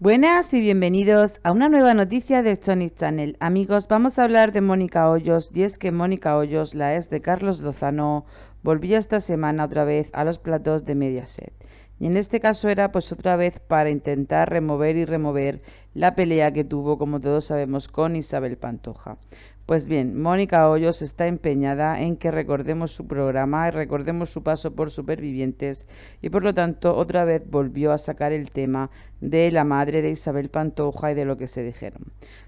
Buenas y bienvenidos a una nueva noticia de Sonic Channel. Amigos, vamos a hablar de Mónica Hoyos y es que Mónica Hoyos, la ex de Carlos Lozano, volvía esta semana otra vez a los platos de Mediaset. Y en este caso era pues otra vez para intentar remover y remover la pelea que tuvo, como todos sabemos, con Isabel Pantoja. Pues bien, Mónica Hoyos está empeñada en que recordemos su programa y recordemos su paso por Supervivientes y por lo tanto otra vez volvió a sacar el tema de la madre de Isabel Pantoja y de lo que se dijeron.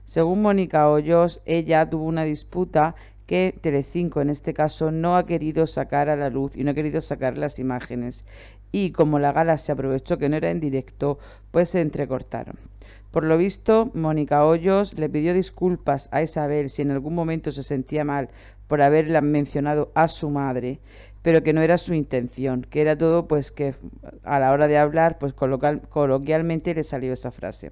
Según Mónica Hoyos, ella tuvo una disputa que Telecinco en este caso no ha querido sacar a la luz y no ha querido sacar las imágenes y como la gala se aprovechó que no era en directo, pues se entrecortaron. Por lo visto, Mónica Hoyos le pidió disculpas a Isabel si en algún momento se sentía mal por haberla mencionado a su madre, pero que no era su intención, que era todo pues que a la hora de hablar, pues coloquialmente le salió esa frase.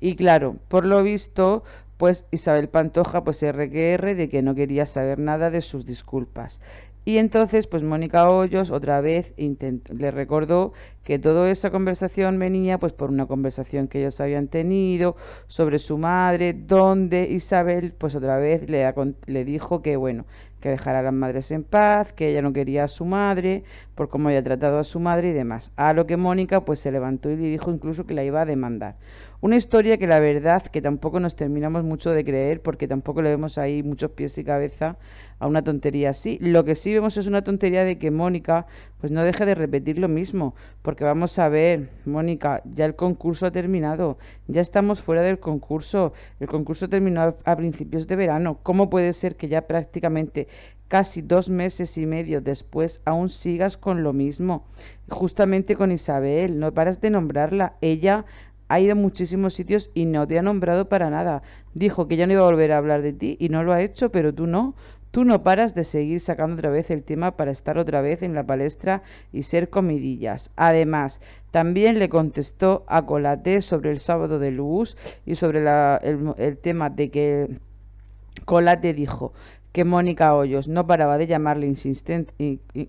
Y claro, por lo visto, pues Isabel Pantoja, pues RQR, de que no quería saber nada de sus disculpas. Y entonces, pues Mónica Hoyos otra vez le recordó que toda esa conversación venía pues por una conversación que ellos habían tenido sobre su madre, donde Isabel pues otra vez le, le dijo que bueno, que dejara a las madres en paz, que ella no quería a su madre por cómo había tratado a su madre y demás. A lo que Mónica pues se levantó y le dijo incluso que la iba a demandar. Una historia que la verdad que tampoco nos terminamos mucho de creer porque tampoco le vemos ahí muchos pies y cabeza a una tontería así. Lo que sí vemos es una tontería de que Mónica pues no deje de repetir lo mismo, porque vamos a ver, Mónica, ya el concurso ha terminado, ya estamos fuera del concurso, el concurso terminó a principios de verano, ¿cómo puede ser que ya prácticamente casi dos meses y medio después aún sigas con lo mismo, justamente con Isabel, no paras de nombrarla, ella ha ido a muchísimos sitios y no te ha nombrado para nada, dijo que ya no iba a volver a hablar de ti y no lo ha hecho, pero tú no, Tú no paras de seguir sacando otra vez el tema para estar otra vez en la palestra y ser comidillas. Además, también le contestó a Colate sobre el sábado de Luz y sobre el, el tema de que Colate dijo, que Mónica Hoyos no paraba de llamarle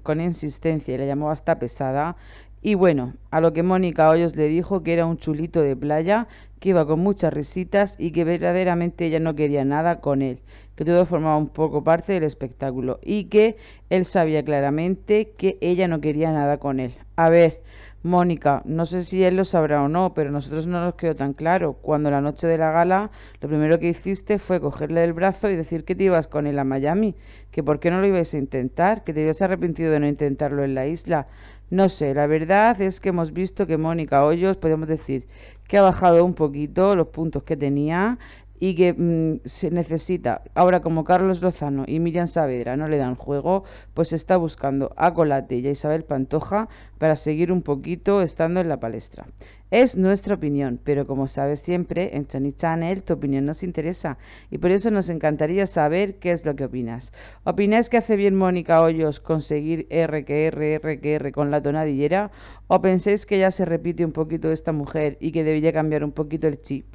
con insistencia y la llamó hasta pesada. Y bueno, a lo que Mónica Hoyos le dijo que era un chulito de playa, que iba con muchas risitas y que verdaderamente ella no quería nada con él, que todo formaba un poco parte del espectáculo y que él sabía claramente que ella no quería nada con él. A ver, Mónica, no sé si él lo sabrá o no, pero nosotros no nos quedó tan claro. Cuando la noche de la gala, lo primero que hiciste fue cogerle el brazo y decir que te ibas con él a Miami, que por qué no lo ibas a intentar, que te habías arrepentido de no intentarlo en la isla. No sé, la verdad es que hemos visto que Mónica Hoyos, podemos decir, que ha bajado un poquito los puntos que tenía y que mm, se necesita. Ahora, como Carlos Lozano y Miriam Saavedra no le dan juego, pues está buscando a Colate y a Isabel Pantoja para seguir un poquito estando en la palestra. Es nuestra opinión, pero como sabes siempre, en Chani Channel tu opinión nos interesa y por eso nos encantaría saber qué es lo que opinas. ¿Opináis que hace bien Mónica Hoyos conseguir R que R, R que R con la tonadillera? ¿O pensáis que ya se repite un poquito esta mujer y que debería cambiar un poquito el chip?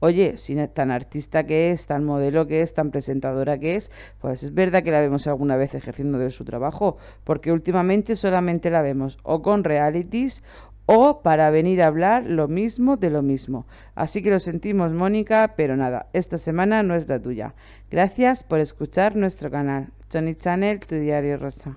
Oye, sin tan artista que es, tan modelo que es, tan presentadora que es, pues es verdad que la vemos alguna vez ejerciendo de su trabajo, porque últimamente solamente la vemos o con realities o para venir a hablar lo mismo de lo mismo. Así que lo sentimos, Mónica, pero nada, esta semana no es la tuya. Gracias por escuchar nuestro canal. johnny Channel, tu diario rosa.